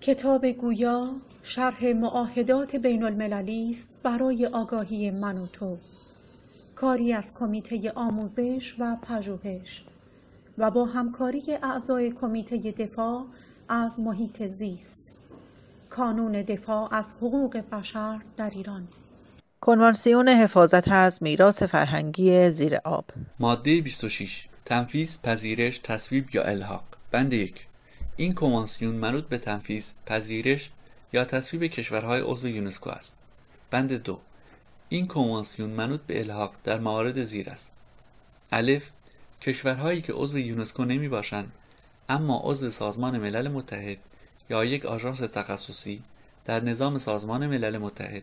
کتاب گویا شرح معاهدات بین المللی است برای آگاهی من و تو کاری از کمیته آموزش و پژوهش و با همکاری اعضای کمیته دفاع از محیط زیست کانون دفاع از حقوق بشر در ایران کنوانسیون حفاظت از میراث فرهنگی زیر آب ماده 26 تنفیز، پذیرش تصویب یا الحاق بند یک این کنوانسیون منوط به تنفیز، پذیرش یا تصویب کشورهای عضو یونسکو است بند دو این کنوانسیون منوط به الحاق در موارد زیر است الف کشورهایی که عضو یونسکو نمی باشند اما عضو سازمان ملل متحد یا یک آژانس تخصصی در نظام سازمان ملل متحد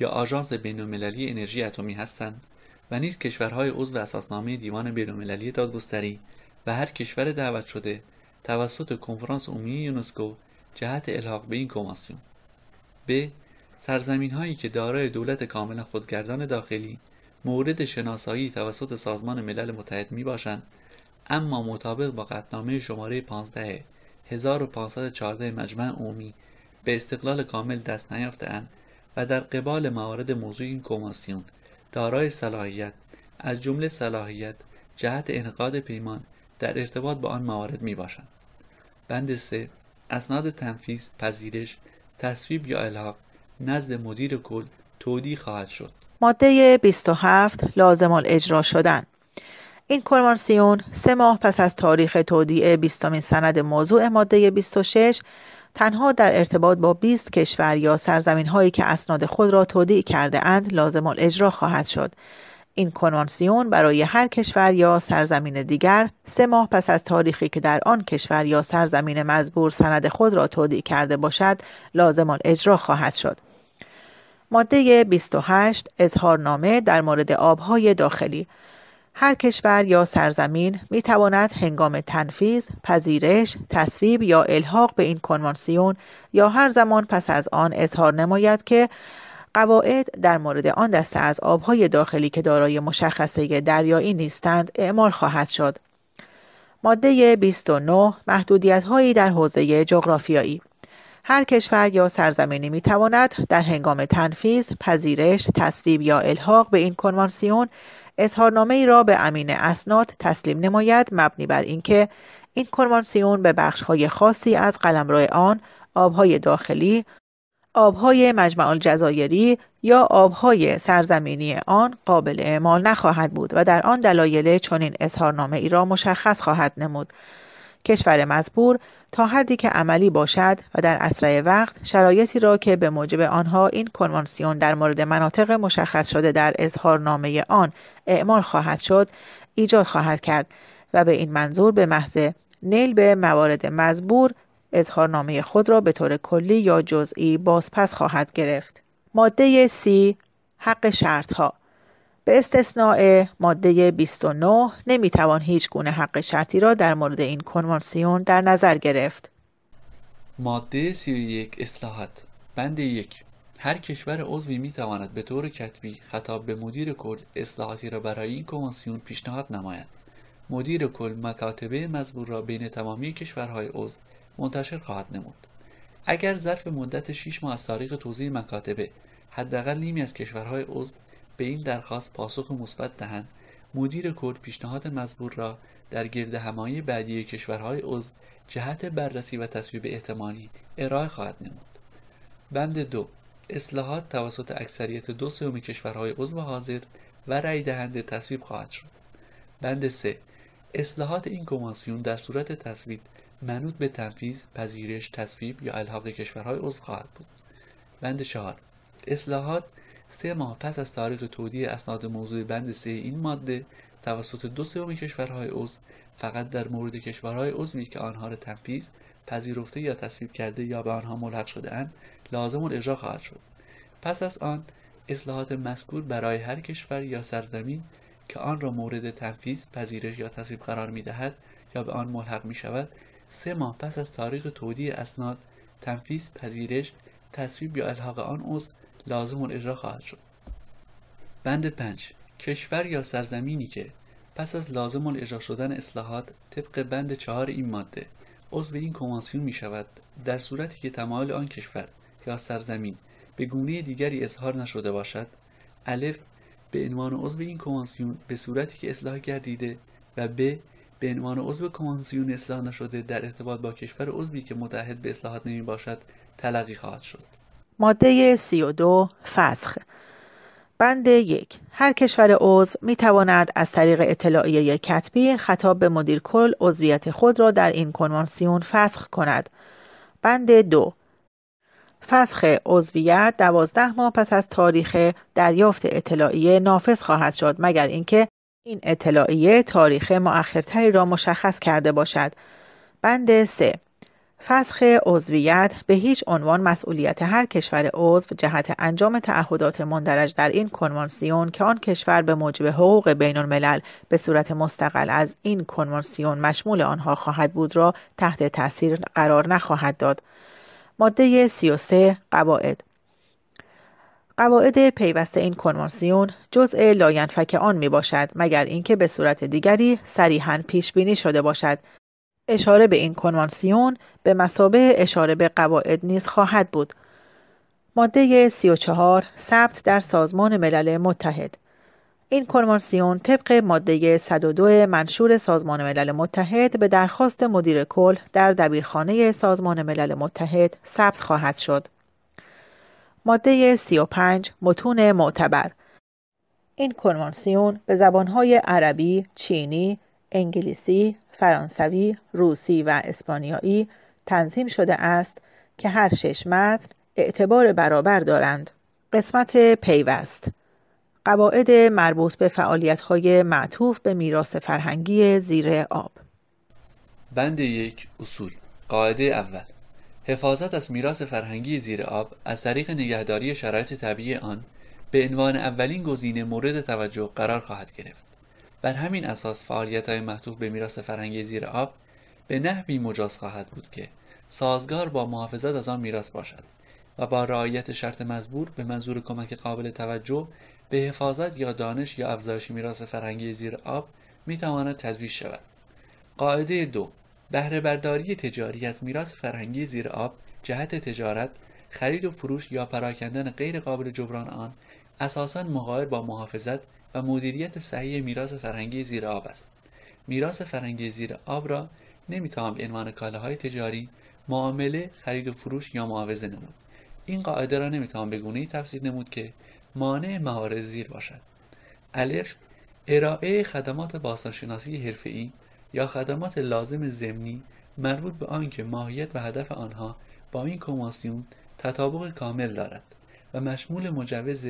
یا آژانس بین‌المللی انرژی اتمی هستند و نیز کشورهای عضو اساسنامه دیوان بین‌المللی دادگستری و هر کشور دعوت شده توسط کنفرانس عمومی یونسکو جهت الحاق به این کنوانسیون ب سرزمین هایی که دارای دولت کاملا خودگردان داخلی مورد شناسایی توسط سازمان ملل متحد می باشند اما مطابق با قطنامه شماره 15 1514 مجمع عمومی به استقلال کامل دست نیافتهاند و در قبال موارد موضوع این کنوانسیون دارای صلاحیت از جمله صلاحیت جهت انقاد پیمان در ارتباط با آن موارد می باشند. بند سه، اسناد تنفیذ، پذیرش، تصویب یا الحاق نزد مدیر کل تودی خواهد شد. ماده 27 لازم اجرا شدن این کنوانسیون سه ماه پس از تاریخ تودیع 20 سند موضوع ماده 26 تنها در ارتباط با 20 کشور یا سرزمین هایی که اسناد خود را تودیع کرده اند لازم اجرا خواهد شد این کنوانسیون برای هر کشور یا سرزمین دیگر سه ماه پس از تاریخی که در آن کشور یا سرزمین مزبور سند خود را تودیع کرده باشد لازم اجرا خواهد شد ماده 28 اظهارنامه در مورد آبهای داخلی هر کشور یا سرزمین می تواند هنگام تنفیز، پذیرش، تصویب یا الحاق به این کنوانسیون یا هر زمان پس از آن اظهار نماید که قواعد در مورد آن دسته از آبهای داخلی که دارای مشخصه دریایی نیستند اعمال خواهد شد. ماده 29 محدودیت هایی در حوزه جغرافیایی هر کشور یا سرزمینی می تواند در هنگام تنفیذ، پذیرش، تصویب یا الحاق به این کنوانسیون اظهارنامه ای را به امین اسناد تسلیم نماید مبنی بر اینکه این کنوانسیون به بخش های خاصی از قلمرو آن آبهای داخلی، آبهای مجمع الجزایری یا آبهای سرزمینی آن قابل اعمال نخواهد بود و در آن دلایل چنین اظهارنامه ای را مشخص خواهد نمود. کشور مزبور تا حدی که عملی باشد و در اسرع وقت شرایطی را که به موجب آنها این کنوانسیون در مورد مناطق مشخص شده در اظهارنامه آن اعمال خواهد شد ایجاد خواهد کرد و به این منظور به محض نیل به موارد مزبور اظهارنامه خود را به طور کلی یا جزئی بازپس خواهد گرفت. ماده C حق شرط ها به استثناء ماده 29 نمیتوان هیچ گونه حق شرطی را در مورد این کنوانسیون در نظر گرفت. ماده 31 اصلاحات بند یک هر کشور عضوی می تواند به طور کتبی خطاب به مدیر کل اصلاحاتی را برای این کنوانسیون پیشنهاد نماید. مدیر کل مکاتبه مزبور را بین تمامی کشورهای عضو منتشر خواهد نمود اگر ظرف مدت 6 ماه از تاریخ توضیح مکاتبه حداقل نیمی از کشورهای عضو به این درخواست پاسخ مثبت دهند مدیر کل پیشنهاد مزبور را در گرد همایی بعدی کشورهای عضو جهت بررسی و تصویب احتمالی ارائه خواهد نمود بند دو اصلاحات توسط اکثریت دو سوم کشورهای عضو حاضر و رأی دهنده تصویب خواهد شد بند سه اصلاحات این کمیسیون در صورت تصویب منوط به تنفیذ، پذیرش، تصویب یا الحاق کشورهای عضو خواهد بود. بند چهار اصلاحات سه ماه پس از تاریخ تودیع اسناد موضوع بند سه این ماده توسط دو سوم کشورهای عضو فقط در مورد کشورهای عضوی که آنها را تنفیذ پذیرفته یا تصویب کرده یا به آنها ملحق شده اند لازم اجرا خواهد شد پس از آن اصلاحات مذکور برای هر کشور یا سرزمین که آن را مورد تنفیذ پذیرش یا تصویب قرار می یا به آن ملحق می شود سه ماه پس از تاریخ تودیع اسناد تنفیذ پذیرش تصویب یا الحاق آن عضو لازم اجرا خواهد شد بند پنج کشور یا سرزمینی که پس از لازم اجرا شدن اصلاحات طبق بند چهار این ماده عضو این کنوانسیون می شود در صورتی که تمایل آن کشور یا سرزمین به گونه دیگری اظهار نشده باشد الف به عنوان عضو این کنوانسیون به صورتی که اصلاح گردیده و ب به عنوان عضو کنوانسیون اصلاح نشده در ارتباط با کشور عضوی که متحد به اصلاحات نمی باشد تلقی خواهد شد ماده 32 فسخ بند یک هر کشور عضو می تواند از طریق اطلاعیه کتبی خطاب به مدیر کل عضویت خود را در این کنوانسیون فسخ کند. بند دو فسخ عضویت دوازده ماه پس از تاریخ دریافت اطلاعیه نافذ خواهد شد مگر اینکه این اطلاعیه تاریخ مؤخرتری را مشخص کرده باشد بند 3 فسخ عضویت به هیچ عنوان مسئولیت هر کشور عضو جهت انجام تعهدات مندرج در این کنوانسیون که آن کشور به موجب حقوق بین الملل به صورت مستقل از این کنوانسیون مشمول آنها خواهد بود را تحت تاثیر قرار نخواهد داد. ماده 33 قواعد قواعد پیوسته این کنوانسیون جزء لاینفک آن می باشد مگر اینکه به صورت دیگری صریحا پیش بینی شده باشد اشاره به این کنوانسیون به مسابه اشاره به قواعد نیز خواهد بود ماده 34 ثبت در سازمان ملل متحد این کنوانسیون طبق ماده 102 منشور سازمان ملل متحد به درخواست مدیر کل در دبیرخانه سازمان ملل متحد ثبت خواهد شد ماده 35 متون معتبر این کنوانسیون به زبانهای عربی، چینی، انگلیسی، فرانسوی، روسی و اسپانیایی تنظیم شده است که هر شش متن اعتبار برابر دارند. قسمت پیوست قواعد مربوط به فعالیت‌های معطوف به میراث فرهنگی زیر آب بند یک اصول قاعده اول حفاظت از میراث فرهنگی زیر آب از طریق نگهداری شرایط طبیعی آن به عنوان اولین گزینه مورد توجه قرار خواهد گرفت. بر همین اساس فعالیت های محتوف به میراث فرهنگی زیر آب به نحوی مجاز خواهد بود که سازگار با محافظت از آن میراث باشد و با رعایت شرط مزبور به منظور کمک قابل توجه به حفاظت یا دانش یا افزایش میراث فرهنگی زیر آب میتواند تواند شود. قاعده دو بهرهبرداری تجاری از میراث فرهنگی زیر آب جهت تجارت خرید و فروش یا پراکندن غیر قابل جبران آن اساسا مقایر با محافظت و مدیریت صحیح میراث فرهنگی زیر آب است میراث فرهنگی زیر آب را نمیتوان به عنوان کالاهای تجاری معامله خرید و فروش یا معاوضه نمود این قاعده را نمیتوان به گونه‌ای تفسیر نمود که مانع موارد زیر باشد الف ارائه خدمات باستانشناسی حرفه‌ای یا خدمات لازم ضمنی مربوط به آنکه ماهیت و هدف آنها با این کنوانسیون تطابق کامل دارد و مشمول مجوز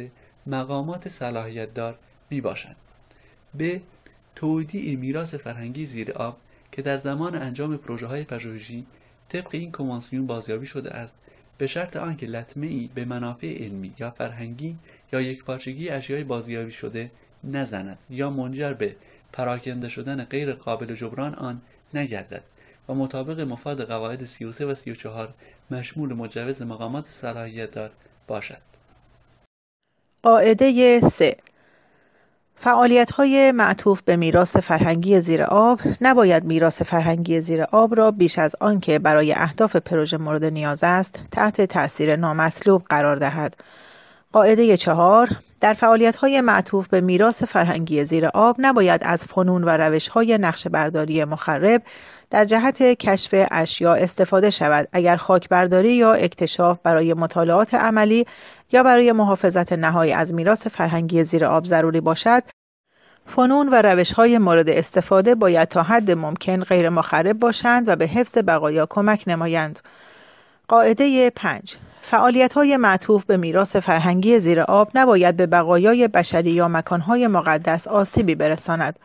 مقامات صلاحیت دار می باشند. به تودیع میراث فرهنگی زیر آب که در زمان انجام پروژه های پژوهشی طبق این کنوانسیون بازیابی شده است به شرط آنکه لطمه ای به منافع علمی یا فرهنگی یا یکپارچگی اشیای بازیابی شده نزند یا منجر به پراکنده شدن غیر قابل جبران آن نگردد و مطابق مفاد قواعد 33 و 34 مشمول مجوز مقامات صلاحیت دار باشد. قاعده 3 فعالیت های معطوف به میراث فرهنگی زیر آب نباید میراث فرهنگی زیر آب را بیش از آنکه برای اهداف پروژه مورد نیاز است تحت تاثیر نامسلوب قرار دهد قاعده چهار در های معطوف به میراث فرهنگی زیر آب نباید از فنون و روش‌های برداری مخرب در جهت کشف اشیا استفاده شود اگر برداری یا اکتشاف برای مطالعات عملی یا برای محافظت نهایی از میراث فرهنگی زیر آب ضروری باشد فنون و روش های مورد استفاده باید تا حد ممکن غیر مخرب باشند و به حفظ بقایا کمک نمایند. قاعده 5 فعالیت های معطوف به میراث فرهنگی زیر آب نباید به بقایای بشری یا مکانهای مقدس آسیبی برساند.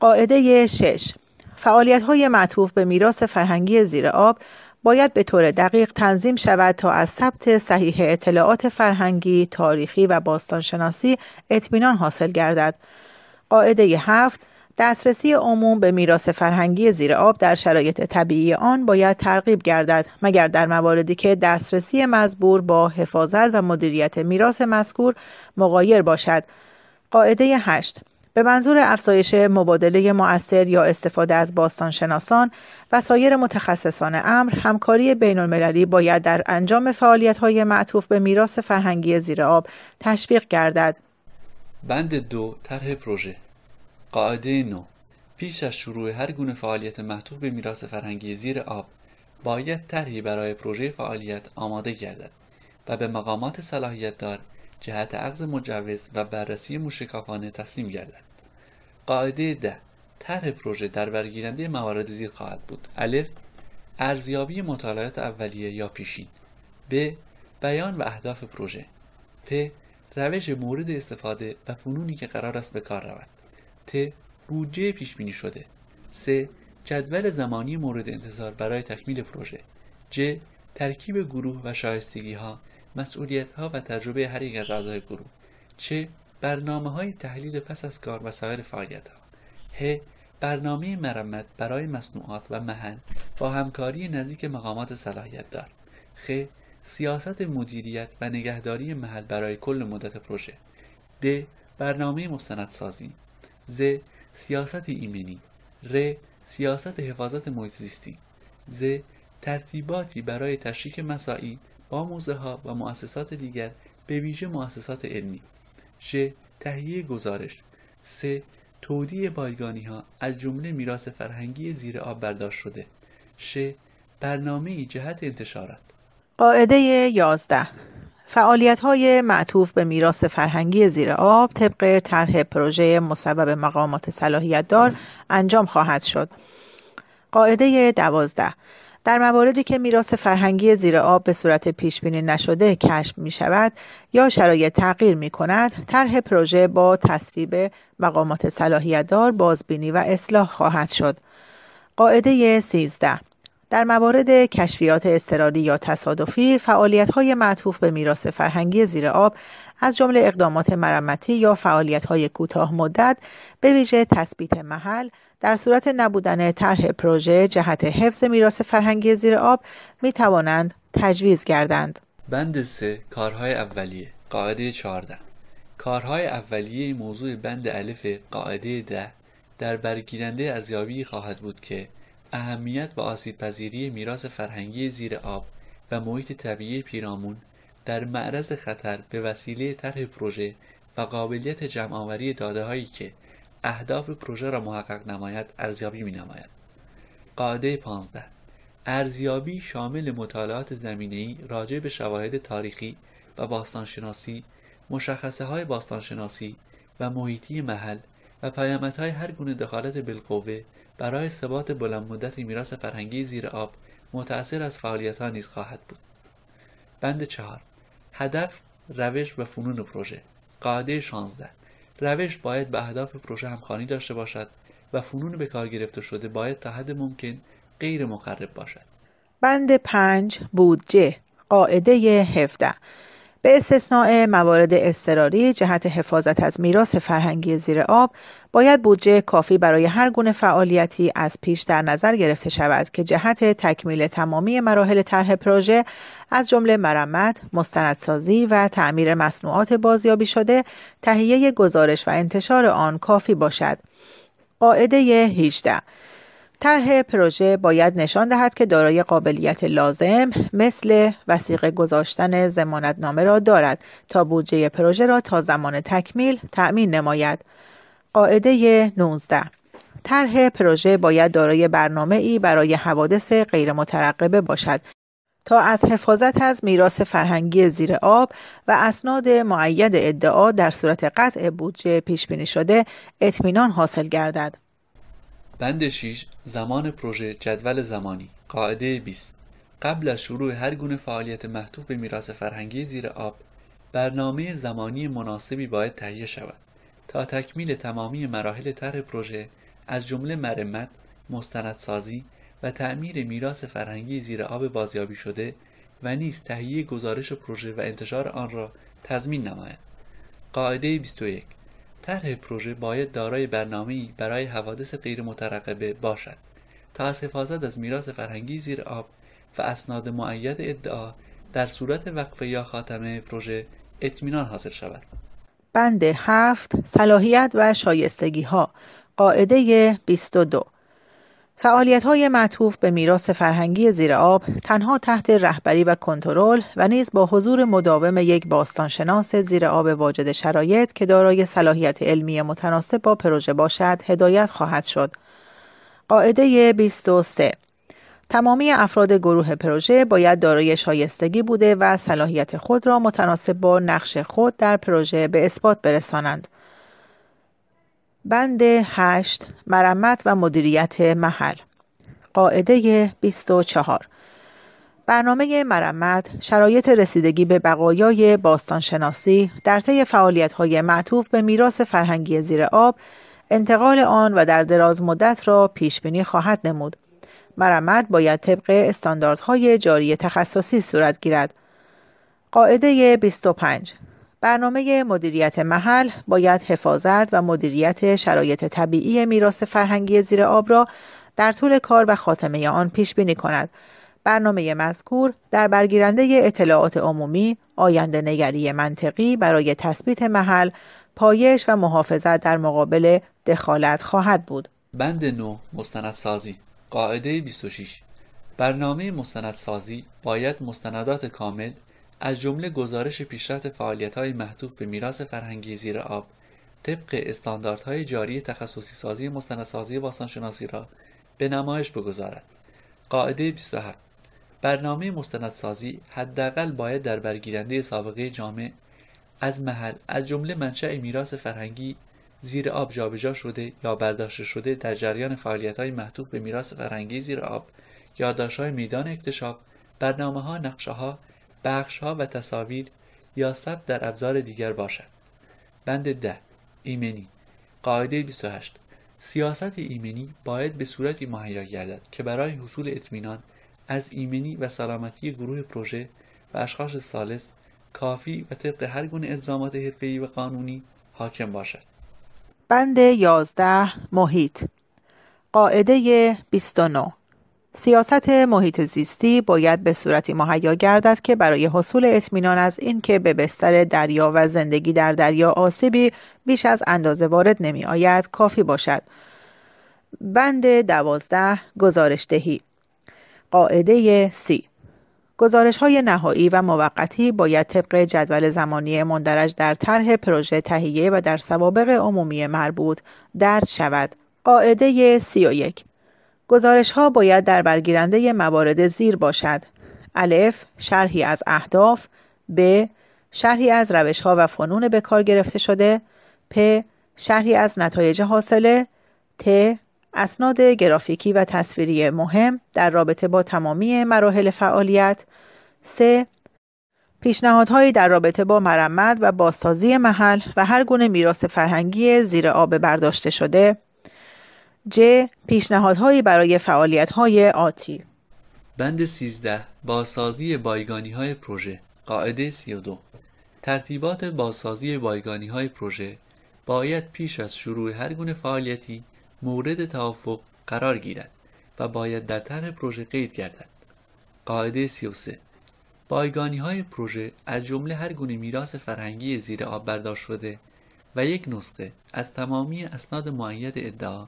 قاعده 6 فعالیت های معطوف به میراث فرهنگی زیر آب باید به طور دقیق تنظیم شود تا از ثبت صحیح اطلاعات فرهنگی، تاریخی و باستانشناسی اطمینان حاصل گردد. قاعده 7 دسترسی عموم به میراث فرهنگی زیر آب در شرایط طبیعی آن باید ترغیب گردد مگر در مواردی که دسترسی مزبور با حفاظت و مدیریت میراث مذکور مقایر باشد قاعده 8 به منظور افزایش مبادله مؤثر یا استفاده از باستانشناسان و سایر متخصصان امر همکاری بین المللی باید در انجام فعالیت های معطوف به میراث فرهنگی زیر آب تشویق گردد. بند دو طرح پروژه قاعده نو پیش از شروع هر گونه فعالیت محتوف به میراث فرهنگی زیر آب باید طرحی برای پروژه فعالیت آماده گردد و به مقامات صلاحیت دار جهت عقض مجوز و بررسی موشکافانه تسلیم گردد قاعده ده طرح پروژه در برگیرنده موارد زیر خواهد بود الف ارزیابی مطالعات اولیه یا پیشین ب بیان و اهداف پروژه پ روش مورد استفاده و فنونی که قرار است به کار رود ت. بودجه پیش بینی شده س. جدول زمانی مورد انتظار برای تکمیل پروژه ج. ترکیب گروه و شایستگی ها مسئولیت ها و تجربه هر یک از اعضای گروه چ. برنامه های تحلیل پس از کار و سایر فعالیت ها ه برنامه مرمت برای مصنوعات و محل با همکاری نزدیک مقامات صلاحیت دار خ سیاست مدیریت و نگهداری محل برای کل مدت پروژه د برنامه مستندسازی ز سیاست ایمنی ر سیاست حفاظت محیط زیستی ز ترتیباتی برای تشریک مساعی با موزه ها و مؤسسات دیگر به ویژه مؤسسات علمی ش تهیه گزارش س تودیع بایگانی ها از جمله میراث فرهنگی زیر آب برداشت شده ش برنامه جهت انتشارات قاعده 11 فعالیت های معطوف به میراث فرهنگی زیر آب طبق طرح پروژه مسبب مقامات صلاحیت دار انجام خواهد شد. قاعده دوازده در مواردی که میراث فرهنگی زیر آب به صورت پیش بینی نشده کشف می شود یا شرایط تغییر می کند، طرح پروژه با تصویب مقامات صلاحیت دار بازبینی و اصلاح خواهد شد. قاعده 13 در موارد کشفیات اضطراری یا تصادفی فعالیت های معطوف به میراث فرهنگی زیر آب از جمله اقدامات مرمتی یا فعالیت های کوتاه مدت به ویژه تثبیت محل در صورت نبودن طرح پروژه جهت حفظ میراث فرهنگی زیر آب می توانند تجویز گردند. بند سه، کارهای اولیه قاعده 14 کارهای اولیه موضوع بند الف قاعده ده در برگیرنده ارزیابی خواهد بود که اهمیت و آسیب پذیری میراث فرهنگی زیر آب و محیط طبیعی پیرامون در معرض خطر به وسیله طرح پروژه و قابلیت جمعآوری داده هایی که اهداف پروژه را محقق نماید ارزیابی می نماید. قاعده 15 ارزیابی شامل مطالعات زمینه‌ای راجع به شواهد تاریخی و باستانشناسی، مشخصه های باستانشناسی و محیطی محل و پیامدهای هر گونه دخالت بالقوه برای ثبات بلند مدت میراث فرهنگی زیر آب متأثر از فعالیت ها نیز خواهد بود بند چهار هدف روش و فنون پروژه قاعده 16 روش باید به اهداف پروژه همخوانی داشته باشد و فنون به کار گرفته شده باید تا حد ممکن غیر مخرب باشد بند 5 بودجه قاعده 17 به استثناء موارد اضطراری جهت حفاظت از میراث فرهنگی زیر آب باید بودجه کافی برای هر گونه فعالیتی از پیش در نظر گرفته شود که جهت تکمیل تمامی مراحل طرح پروژه از جمله مرمت، مستندسازی و تعمیر مصنوعات بازیابی شده، تهیه گزارش و انتشار آن کافی باشد. قاعده 18 طرح پروژه باید نشان دهد که دارای قابلیت لازم مثل وسیقه گذاشتن زمانتنامه را دارد تا بودجه پروژه را تا زمان تکمیل تأمین نماید. قاعده 19 طرح پروژه باید دارای برنامه ای برای حوادث غیر مترقبه باشد تا از حفاظت از میراث فرهنگی زیر آب و اسناد معید ادعا در صورت قطع بودجه پیش بینی شده اطمینان حاصل گردد. بند 6 زمان پروژه جدول زمانی قاعده 20 قبل از شروع هر گونه فعالیت محتوف به میراث فرهنگی زیر آب برنامه زمانی مناسبی باید تهیه شود تا تکمیل تمامی مراحل طرح پروژه از جمله مرمت، مستندسازی و تعمیر میراث فرهنگی زیر آب بازیابی شده و نیز تهیه گزارش پروژه و انتشار آن را تضمین نماید. قاعده 21 طرح پروژه باید دارای برنامه‌ای برای حوادث غیرمترقبه باشد تا از حفاظت از میراث فرهنگی زیر آب و اسناد معید ادعا در صورت وقفه یا خاتمه پروژه اطمینان حاصل شود. بند هفت صلاحیت و شایستگی ها قاعده 22 فعالیت های معطوف به میراث فرهنگی زیر آب تنها تحت رهبری و کنترل و نیز با حضور مداوم یک باستانشناس زیر آب واجد شرایط که دارای صلاحیت علمی متناسب با پروژه باشد هدایت خواهد شد. قاعده 23 تمامی افراد گروه پروژه باید دارای شایستگی بوده و صلاحیت خود را متناسب با نقش خود در پروژه به اثبات برسانند. بند هشت، مرمت و مدیریت محل قاعده 24 برنامه مرمت شرایط رسیدگی به بقایای باستانشناسی در طی فعالیت‌های معطوف به میراث فرهنگی زیر آب انتقال آن و در دراز مدت را پیش بینی خواهد نمود مرمت باید طبق استانداردهای جاری تخصصی صورت گیرد قاعده 25 برنامه مدیریت محل باید حفاظت و مدیریت شرایط طبیعی میراث فرهنگی زیر آب را در طول کار و خاتمه آن پیش بینی کند. برنامه مذکور در برگیرنده اطلاعات عمومی، آینده نگری منطقی برای تثبیت محل، پایش و محافظت در مقابل دخالت خواهد بود. بند نو مستندسازی قاعده 26 برنامه مستندسازی باید مستندات کامل از جمله گزارش پیشرفت های محتوف به میراث فرهنگی زیر آب طبق استانداردهای جاری تخصصی سازی مستندسازی باستانشناسی را به نمایش بگذارد. قاعده 27 برنامه مستندسازی حداقل باید در برگیرنده سابقه جامع از محل از جمله منشأ میراث فرهنگی زیر آب جابجا شده یا برداشت شده در جریان های محتوف به میراث فرهنگی زیر آب های میدان اکتشاف برنامه ها نقشه ها بخش ها و تصاویر یا ثبت در ابزار دیگر باشد بند ده ایمنی قاعده 28 سیاست ایمنی باید به صورتی مهیا گردد که برای حصول اطمینان از ایمنی و سلامتی گروه پروژه و اشخاص سالس کافی و طبق هر گونه الزامات حرفه‌ای و قانونی حاکم باشد. بند 11 محیط قاعده 29 سیاست محیط زیستی باید به صورتی مهیا گردد که برای حصول اطمینان از اینکه به بستر دریا و زندگی در دریا آسیبی بیش از اندازه وارد نمی آید کافی باشد. بند دوازده گزارش دهی قاعده سی گزارش های نهایی و موقتی باید طبق جدول زمانی مندرج در طرح پروژه تهیه و در سوابق عمومی مربوط درد شود. قاعده یک گزارش ها باید در برگیرنده موارد زیر باشد. الف شرحی از اهداف ب شرحی از روش ها و فنون به کار گرفته شده پ شرحی از نتایج حاصله ت اسناد گرافیکی و تصویری مهم در رابطه با تمامی مراحل فعالیت س، پیشنهادهایی در رابطه با مرمت و بازسازی محل و هر گونه میراث فرهنگی زیر آب برداشته شده ج. پیشنهادهایی برای فعالیت‌های آتی بند 13 بازسازی بایگانی های پروژه قاعده 32 ترتیبات بازسازی بایگانی های پروژه باید پیش از شروع هر گونه فعالیتی مورد توافق قرار گیرد و باید در طرح پروژه قید گردد قاعده 33 بایگانی های پروژه از جمله هر گونه میراث فرهنگی زیر آب برداشت شده و یک نسخه از تمامی اسناد معید ادعا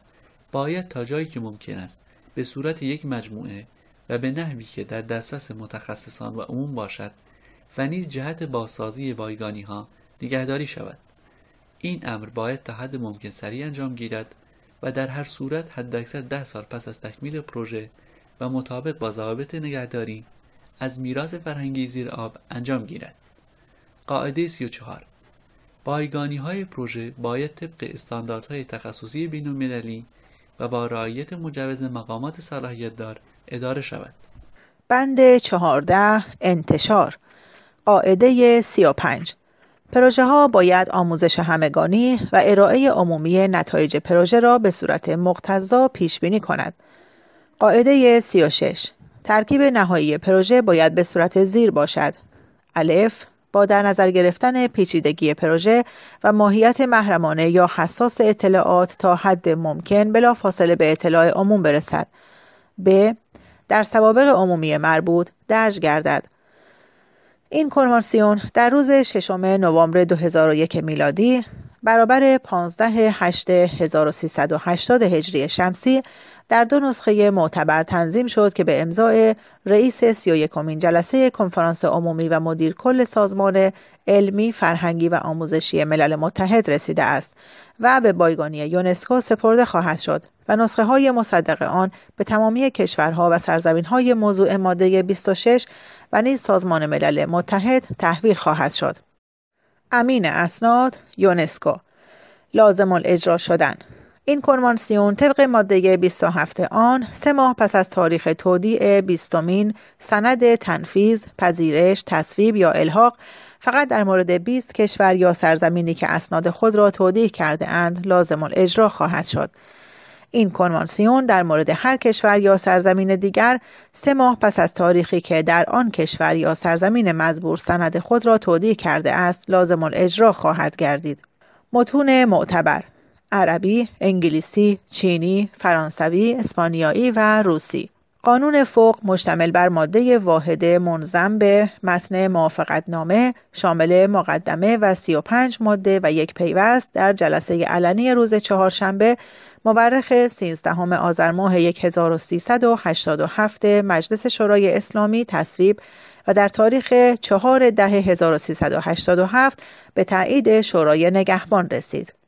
باید تا جایی که ممکن است به صورت یک مجموعه و به نحوی که در دسترس متخصصان و عموم باشد و نیز جهت بازسازی بایگانی ها نگهداری شود این امر باید تا حد ممکن سریع انجام گیرد و در هر صورت حداکثر ده سال پس از تکمیل پروژه و مطابق با ضوابط نگهداری از میراث فرهنگی زیر آب انجام گیرد قاعده 34 بایگانی های پروژه باید طبق استانداردهای تخصصی بین المللی و با رعایت مجوز مقامات صلاحیت دار اداره شود. بند 14 انتشار قاعده 35 پروژه ها باید آموزش همگانی و ارائه عمومی نتایج پروژه را به صورت مقتضا پیش بینی کند. قاعده 36 ترکیب نهایی پروژه باید به صورت زیر باشد. الف با در نظر گرفتن پیچیدگی پروژه و ماهیت محرمانه یا حساس اطلاعات تا حد ممکن فاصله به اطلاع عموم برسد ب در سوابق عمومی مربوط درج گردد این کنوانسیون در روز ششم نوامبر 2001 میلادی برابر 15 8 1380 هجری شمسی در دو نسخه معتبر تنظیم شد که به امضای رئیس 31 کمین جلسه کنفرانس عمومی و مدیر کل سازمان علمی، فرهنگی و آموزشی ملل متحد رسیده است و به بایگانی یونسکو سپرده خواهد شد و نسخه های مصدق آن به تمامی کشورها و سرزمین های موضوع ماده 26 و نیز سازمان ملل متحد تحویل خواهد شد. امین اسناد یونسکو لازم الاجرا شدن این کنوانسیون طبق ماده 27 آن سه ماه پس از تاریخ تودیع بیستمین سند تنفیز، پذیرش، تصویب یا الحاق فقط در مورد 20 کشور یا سرزمینی که اسناد خود را تودیع کرده اند لازم الاجرا خواهد شد. این کنوانسیون در مورد هر کشور یا سرزمین دیگر سه ماه پس از تاریخی که در آن کشور یا سرزمین مزبور سند خود را تودیع کرده است لازم اجرا خواهد گردید متون معتبر عربی، انگلیسی، چینی، فرانسوی، اسپانیایی و روسی قانون فوق مشتمل بر ماده واحد منظم به متن موافقتنامه شامل مقدمه و 35 ماده و یک پیوست در جلسه علنی روز چهارشنبه مورخ 13 آذر ماه 1387 مجلس شورای اسلامی تصویب و در تاریخ 4 ده 1387 به تایید شورای نگهبان رسید.